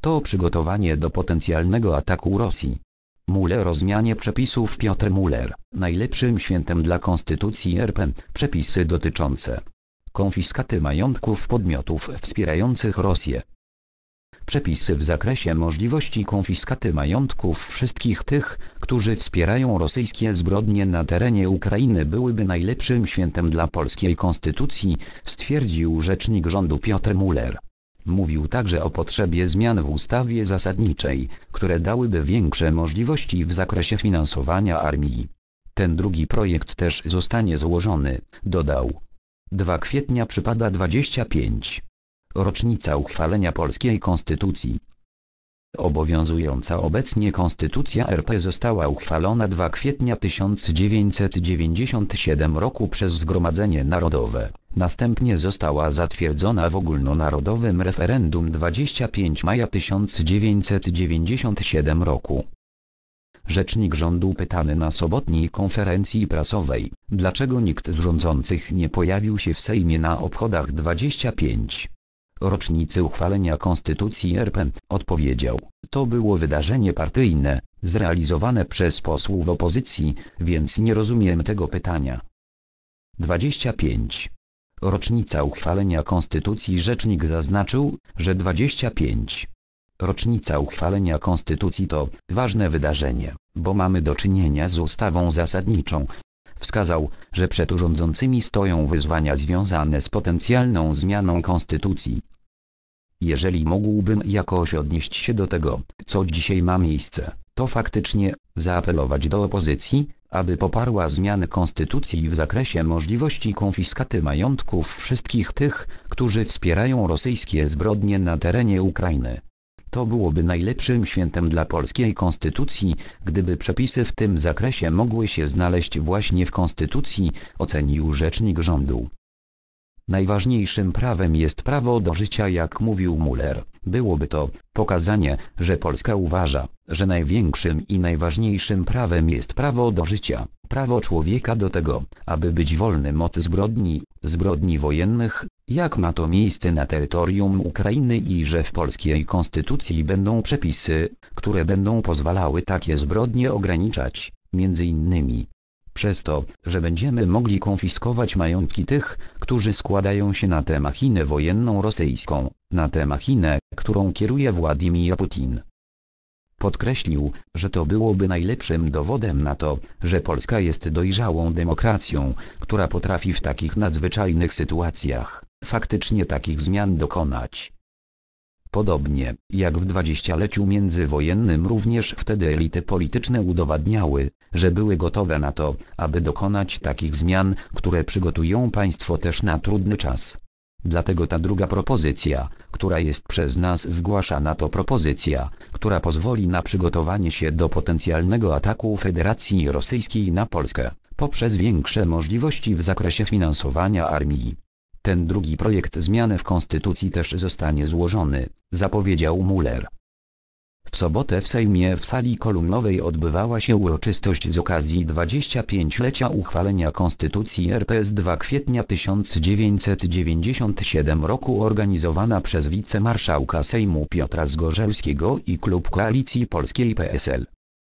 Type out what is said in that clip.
to przygotowanie do potencjalnego ataku Rosji. Muller o zmianie przepisów Piotr Muller, najlepszym świętem dla Konstytucji RP, przepisy dotyczące konfiskaty majątków podmiotów wspierających Rosję. Przepisy w zakresie możliwości konfiskaty majątków wszystkich tych, którzy wspierają rosyjskie zbrodnie na terenie Ukrainy byłyby najlepszym świętem dla polskiej konstytucji, stwierdził rzecznik rządu Piotr Muller. Mówił także o potrzebie zmian w ustawie zasadniczej, które dałyby większe możliwości w zakresie finansowania armii. Ten drugi projekt też zostanie złożony, dodał. 2 kwietnia przypada 25. Rocznica uchwalenia polskiej konstytucji. Obowiązująca obecnie Konstytucja RP została uchwalona 2 kwietnia 1997 roku przez Zgromadzenie Narodowe następnie została zatwierdzona w ogólnonarodowym referendum 25 maja 1997 roku. Rzecznik rządu pytany na sobotniej konferencji prasowej, dlaczego nikt z rządzących nie pojawił się w Sejmie na obchodach 25 rocznicy uchwalenia Konstytucji RP, odpowiedział, to było wydarzenie partyjne, zrealizowane przez posłów opozycji, więc nie rozumiem tego pytania. 25. Rocznica uchwalenia Konstytucji Rzecznik zaznaczył, że 25. Rocznica uchwalenia Konstytucji to ważne wydarzenie, bo mamy do czynienia z ustawą zasadniczą. Wskazał, że przed urządzącymi stoją wyzwania związane z potencjalną zmianą Konstytucji. Jeżeli mógłbym jakoś odnieść się do tego, co dzisiaj ma miejsce, to faktycznie, zaapelować do opozycji, aby poparła zmiany konstytucji w zakresie możliwości konfiskaty majątków wszystkich tych, którzy wspierają rosyjskie zbrodnie na terenie Ukrainy. To byłoby najlepszym świętem dla polskiej konstytucji, gdyby przepisy w tym zakresie mogły się znaleźć właśnie w konstytucji, ocenił rzecznik rządu. Najważniejszym prawem jest prawo do życia jak mówił Muller. Byłoby to pokazanie, że Polska uważa, że największym i najważniejszym prawem jest prawo do życia, prawo człowieka do tego, aby być wolnym od zbrodni, zbrodni wojennych, jak ma to miejsce na terytorium Ukrainy i że w polskiej konstytucji będą przepisy, które będą pozwalały takie zbrodnie ograniczać, między innymi przez to, że będziemy mogli konfiskować majątki tych, którzy składają się na tę machinę wojenną rosyjską, na tę machinę, którą kieruje Władimir Putin. Podkreślił, że to byłoby najlepszym dowodem na to, że Polska jest dojrzałą demokracją, która potrafi w takich nadzwyczajnych sytuacjach, faktycznie takich zmian dokonać. Podobnie, jak w dwadzieścioleciu międzywojennym również wtedy elity polityczne udowadniały, że były gotowe na to, aby dokonać takich zmian, które przygotują państwo też na trudny czas. Dlatego ta druga propozycja, która jest przez nas zgłaszana to propozycja, która pozwoli na przygotowanie się do potencjalnego ataku Federacji Rosyjskiej na Polskę, poprzez większe możliwości w zakresie finansowania armii. Ten drugi projekt zmiany w konstytucji też zostanie złożony, zapowiedział Muller. W sobotę w Sejmie w sali kolumnowej odbywała się uroczystość z okazji 25-lecia uchwalenia Konstytucji RP z 2 kwietnia 1997 roku organizowana przez wicemarszałka Sejmu Piotra Zgorzelskiego i Klub Koalicji Polskiej PSL.